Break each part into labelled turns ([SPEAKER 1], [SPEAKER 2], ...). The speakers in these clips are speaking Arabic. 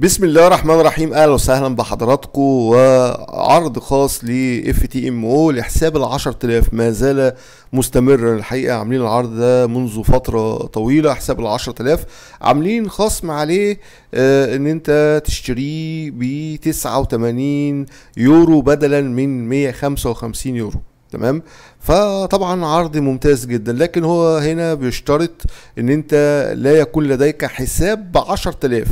[SPEAKER 1] بسم الله الرحمن الرحيم اهلا وسهلا بحضراتكم وعرض خاص ل اف تي ام او لحساب ال 10000 ما زال مستمرا الحقيقه عاملين العرض ده منذ فتره طويله حساب ال 10000 عاملين خصم عليه آه ان انت تشتريه ب 89 يورو بدلا من 155 يورو تمام فطبعا عرض ممتاز جدا لكن هو هنا بيشترط ان انت لا يكون لديك حساب ب 10000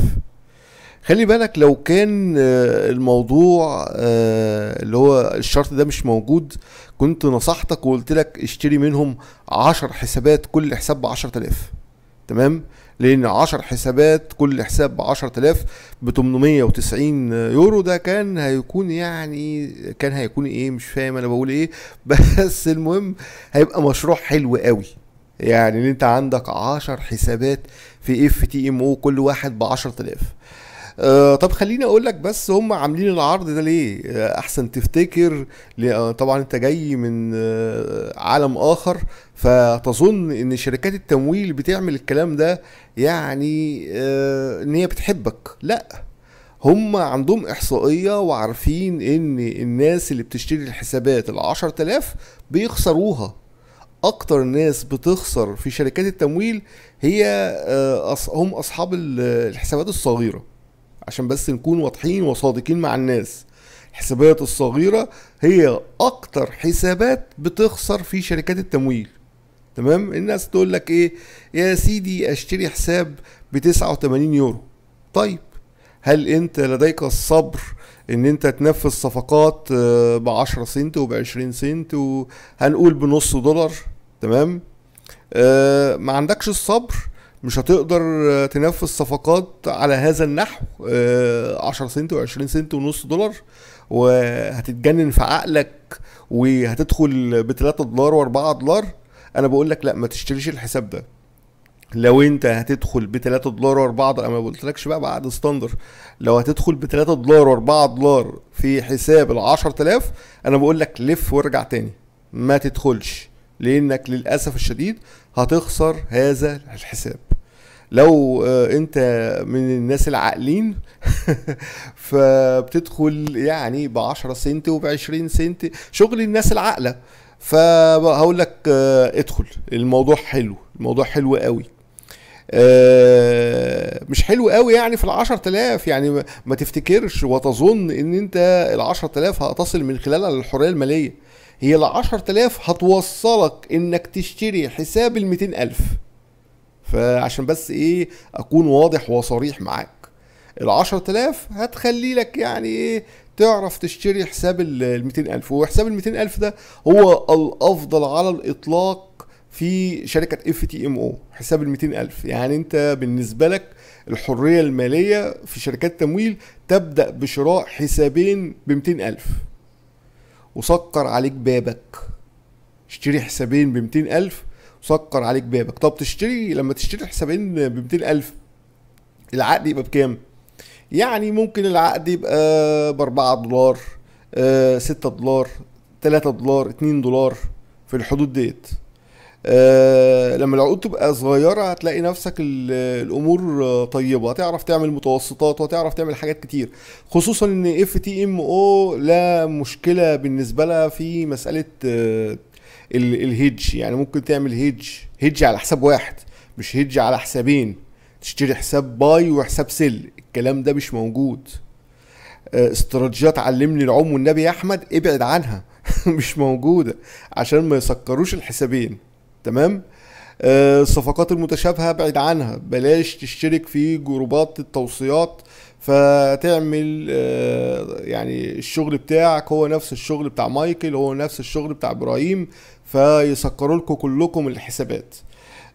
[SPEAKER 1] خلي بالك لو كان آه، الموضوع آه، اللي هو الشرط ده مش موجود كنت نصحتك وقلت لك اشتري منهم عشر حسابات كل حساب بعشرة آلاف تمام لأن عشر حسابات كل حساب بعشرة آلاف بتمنمية وتسعين يورو ده كان هيكون يعني كان هيكون ايه مش فاهم انا بقول ايه بس المهم هيبقى مشروع حلو قوي يعني ان انت عندك عشر حسابات في اف تي ام او كل واحد بعشرة آلاف آه طب خليني اقول لك بس هم عاملين العرض ده ليه آه احسن تفتكر آه، طبعا انت جاي من آه عالم اخر فتظن ان شركات التمويل بتعمل الكلام ده يعني آه ان هي بتحبك لا هم عندهم احصائيه وعارفين ان الناس اللي بتشتري الحسابات ال 10000 بيخسروها اكتر ناس بتخسر في شركات التمويل هي آه، هم اصحاب الحسابات الصغيره عشان بس نكون واضحين وصادقين مع الناس الحسابات الصغيرة هي أكتر حسابات بتخسر في شركات التمويل تمام الناس تقول لك ايه يا سيدي اشتري حساب ب 89 يورو طيب هل انت لديك الصبر ان انت تنفذ صفقات آه، ب 10 سنت وب 20 سنت وهنقول بنص دولار تمام آه ما عندكش الصبر مش هتقدر تنفذ صفقات على هذا النحو 10 آه، سنت و20 سنت ونص دولار وهتتجنن في عقلك وهتدخل ب 3 دولار و4 دولار انا بقول لك لا ما تشتريش الحساب ده لو انت هتدخل ب 3 دولار و4 دولار انا ما قلتلكش بقى بعد ستاندر لو هتدخل ب 3 دولار و4 دولار في حساب ال 10000 انا بقول لك لف وارجع تاني ما تدخلش لانك للاسف الشديد هتخسر هذا الحساب لو آه، انت من الناس العاقلين فبتدخل يعني ب 10 سنت وب 20 سنت شغل الناس العاقله فهقول لك آه، ادخل الموضوع حلو الموضوع حلو قوي آه، مش حلو قوي يعني في ال 10000 يعني ما تفتكرش وتظن ان انت ال 10000 هتصل من خلالها للحرية المالية هي ال 10000 هتوصلك انك تشتري حساب الميتين الف فعشان بس ايه اكون واضح وصريح معاك ال 10000 هتخلي لك يعني ايه تعرف تشتري حساب ال 200000 وحساب ال 200000 ده هو الافضل على الاطلاق في شركه اف تي ام او حساب ال 200000 يعني انت بالنسبه لك الحريه الماليه في شركات تمويل تبدا بشراء حسابين ب 200000 وسكر عليك بابك اشتري حسابين ب 200000 سكر عليك بابك طب تشتري لما تشتري حسابين ب 200000 العقد يبقى بكام يعني ممكن العقد يبقى ب 4 دولار 6 آه، دولار 3 دولار 2 دولار في الحدود ديت أه لما العقود تبقى صغيرة هتلاقي نفسك الأمور طيبة هتعرف تعمل متوسطات وهتعرف تعمل حاجات كتير خصوصا إن اف تي ام او لا مشكلة بالنسبة لها في مسألة آه، الهيدج يعني ممكن تعمل هيدج هيدج على حساب واحد مش هيدج على حسابين تشتري حساب باي وحساب سيل الكلام ده مش موجود آه، استراتيجيات علمني العم والنبي يا احمد ابعد عنها مش موجوده عشان ما يسكروش الحسابين تمام الصفقات آه، المتشابهه ابعد عنها بلاش تشترك في جروبات التوصيات فتعمل آه، يعني الشغل بتاعك هو نفس الشغل بتاع مايكل هو نفس الشغل بتاع ابراهيم فيسكروا لكم كلكم الحسابات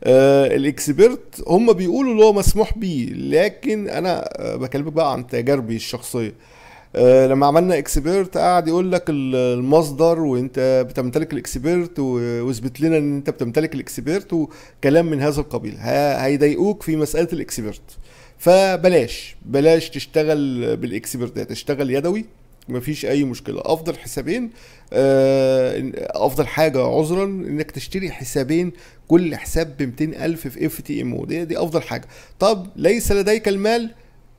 [SPEAKER 1] آه، الاكسبرت هم بيقولوا اللي هو مسموح بيه لكن انا آه، بكلمك بقى عن تجاربي الشخصيه لما عملنا اكسبيرت قعد يقول لك المصدر وانت بتمتلك الاكسبيرت واثبت لنا ان انت بتمتلك الاكسبيرت وكلام من هذا القبيل هيضايقوك في مساله الاكسبيرت فبلاش بلاش تشتغل بالاكسبرتات اشتغل يدوي مفيش اي مشكله افضل حسابين آه، افضل حاجه عذرا انك تشتري حسابين كل حساب ب 200000 في اف تي ام دي دي افضل حاجه طب ليس لديك المال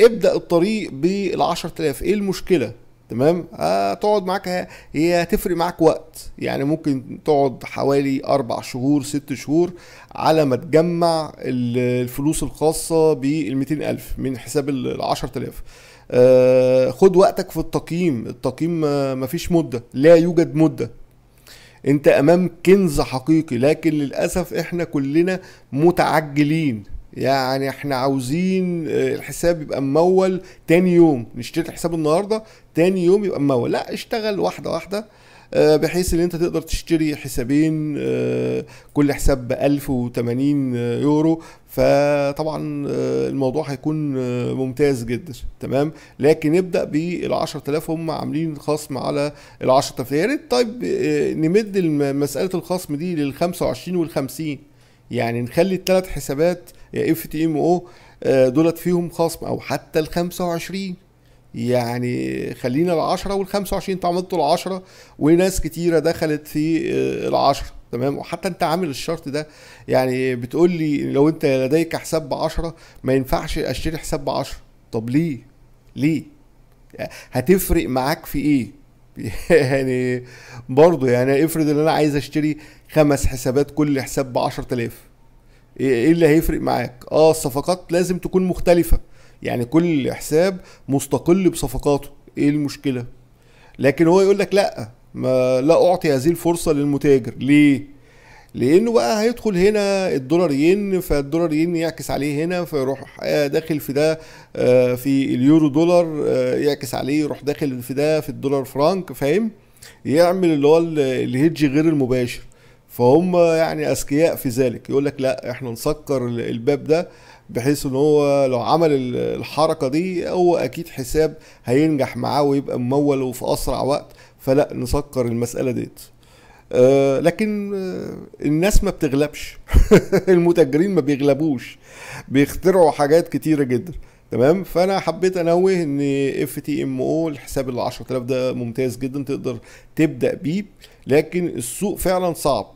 [SPEAKER 1] ابدا الطريق بال 10000 ايه المشكله تمام هتقعد آه، معاك هي هتفرق معاك وقت يعني ممكن تقعد حوالي اربع شهور ست شهور على ما تجمع الفلوس الخاصه بال ألف من حساب ال 10000 آه، خد وقتك في التقييم التقييم مفيش مده لا يوجد مده انت امام كنز حقيقي لكن للاسف احنا كلنا متعجلين يعني احنا عاوزين آه، الحساب يبقى ممول تاني يوم نشتري الحساب النهارده تاني يوم يبقى ممول لا اشتغل واحده واحده آه، بحيث ان انت تقدر تشتري حسابين آه، كل حساب ب 1080 يورو فطبعا الموضوع هيكون ممتاز جدا تمام لكن ابدا بال 10000 هم عاملين خصم على ال 10000 يا ريت طيب نمد مساله الخصم دي لل 25 وال 50 يعني نخلي الثلاث حسابات يا اف تي ام او آه، دولت فيهم خصم او حتى ال 25 يعني خلينا ال 10 وال وال25 انت عملته 10 وناس كتيرة دخلت في آه، ال 10 تمام وحتى انت عامل الشرط ده يعني بتقول لي لو انت لديك حساب ب 10 ما ينفعش اشتري حساب ب 10 طب ليه ليه هتفرق معاك في ايه يعني برضه يعني افرض ان انا عايز اشتري خمس حسابات كل حساب ب 10000 ايه, ايه اللي هيفرق معاك اه الصفقات لازم تكون مختلفه يعني كل حساب مستقل بصفقاته ايه المشكله لكن هو يقول لك لا ما لا اعطي هذه الفرصه للمتاجر ليه لانه بقى هيدخل هنا الدولار ين فالدولار ين يعكس عليه هنا فيروح داخل في ده آه، في اليورو دولار آه، يعكس عليه يروح داخل في ده في الدولار فرانك فاهم يعمل اللي هو الهيدج غير المباشر فهم يعني اذكياء في ذلك يقول لك لا احنا نسكر الباب ده بحيث ان هو لو عمل الحركه دي هو اكيد حساب هينجح معاه ويبقى ممول وفي اسرع وقت فلا نسكر المساله ديت آه، لكن آه، الناس ما بتغلبش المتاجرين ما بيغلبوش بيخترعوا حاجات كتيره جدا تمام فانا حبيت انوه ان اف تي ام او الحساب ال 10000 ده ممتاز جدا تقدر تبدا بيه لكن السوق فعلا صعب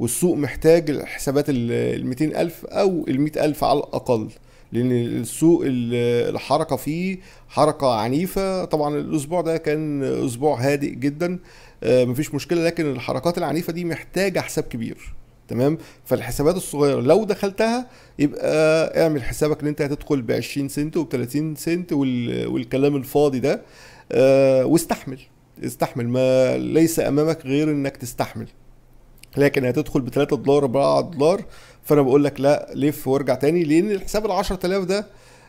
[SPEAKER 1] والسوق محتاج الحسابات ال 200000 او ال 100000 على الاقل لان السوق الحركه فيه حركه عنيفه طبعا الاسبوع ده كان اسبوع هادئ جدا آه، مفيش مشكله لكن الحركات العنيفه دي محتاجه حساب كبير تمام فالحسابات الصغيره لو دخلتها يبقى اعمل حسابك ان انت هتدخل ب 20 سنت وب 30 سنت والكلام الفاضي ده آه، واستحمل استحمل ما ليس امامك غير انك تستحمل لكن هتدخل ب 3 دولار 4 دولار فانا بقول لك لا لف وارجع تاني لان الحساب ال 10000 ده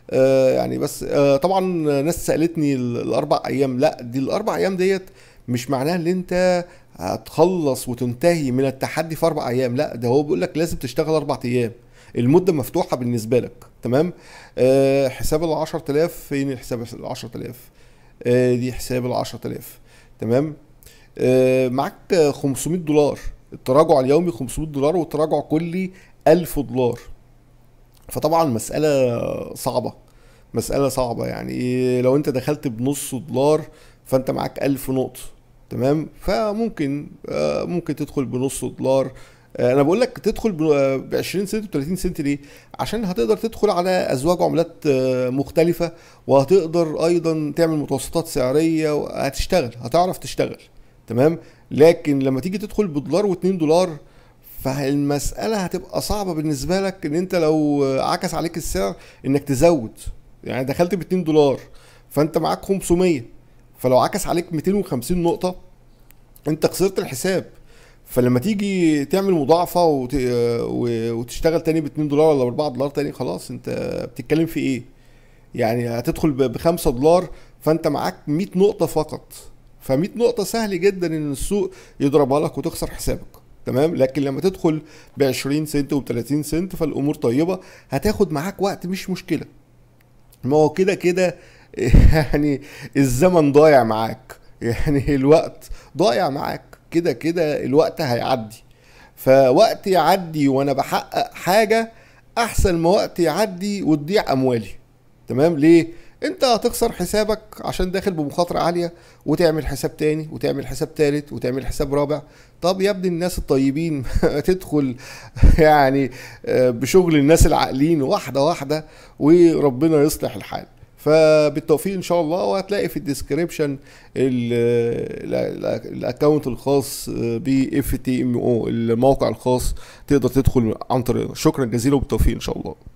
[SPEAKER 1] آه، يعني بس آه، طبعا ناس سالتني الاربع ايام لا دي الاربع ايام ديت مش معناها ان انت هتخلص وتنتهي من التحدي في اربع ايام لا ده هو بيقول لك لازم تشتغل اربع ايام المده مفتوحه بالنسبه لك تمام آه حساب ال 10000 فين الحساب ال 10000 آه دي حساب ال 10000 تمام آه معاك 500 دولار التراجع اليومي 500 دولار والتراجع كلي 1000 دولار فطبعا مسألة صعبة مسألة صعبة يعني إيه، لو انت دخلت بنص دولار فانت معاك 1000 نقطة تمام فممكن آه، ممكن تدخل بنص دولار آه، انا بقول لك تدخل ب 20 آه، سنت و 30 سنت ليه عشان هتقدر تدخل على ازواج عملات مختلفه وهتقدر ايضا تعمل متوسطات سعريه وهتشتغل هتعرف تشتغل تمام لكن لما تيجي تدخل بدولار و2 دولار فالمسألة هتبقى صعبة بالنسبة لك ان انت لو عكس عليك السعر انك تزود يعني دخلت ب 2 دولار فانت معاك 500 فلو عكس عليك 250 نقطة انت خسرت الحساب فلما تيجي تعمل مضاعفة وتشتغل تاني ب 2 دولار ولا ب 4 دولار تاني خلاص انت بتتكلم في ايه؟ يعني هتدخل ب 5 دولار فانت معاك 100 نقطة فقط ف100 نقطة سهل جدا ان السوق يضربها لك وتخسر حسابك تمام لكن لما تدخل ب 20 سنت و30 سنت فالامور طيبة هتاخد معاك وقت مش مشكلة ما هو كده كده يعني الزمن ضايع معاك يعني الوقت ضايع معاك كده كده الوقت هيعدي فوقت يعدي وانا بحقق حاجة احسن ما وقت يعدي وتضيع اموالي تمام ليه انت هتخسر حسابك عشان داخل بمخاطره عاليه وتعمل حساب تاني وتعمل حساب تالت وتعمل حساب رابع طب يا ابني الناس الطيبين تدخل يعني آه، بشغل الناس العاقلين واحده واحده وربنا يصلح الحال فبالتوفيق ان شاء الله وهتلاقي في الديسكريبشن الاكونت الخاص ب اف تي ام او الموقع الخاص تقدر تدخل عن طريق شكرا جزيلا وبالتوفيق ان شاء الله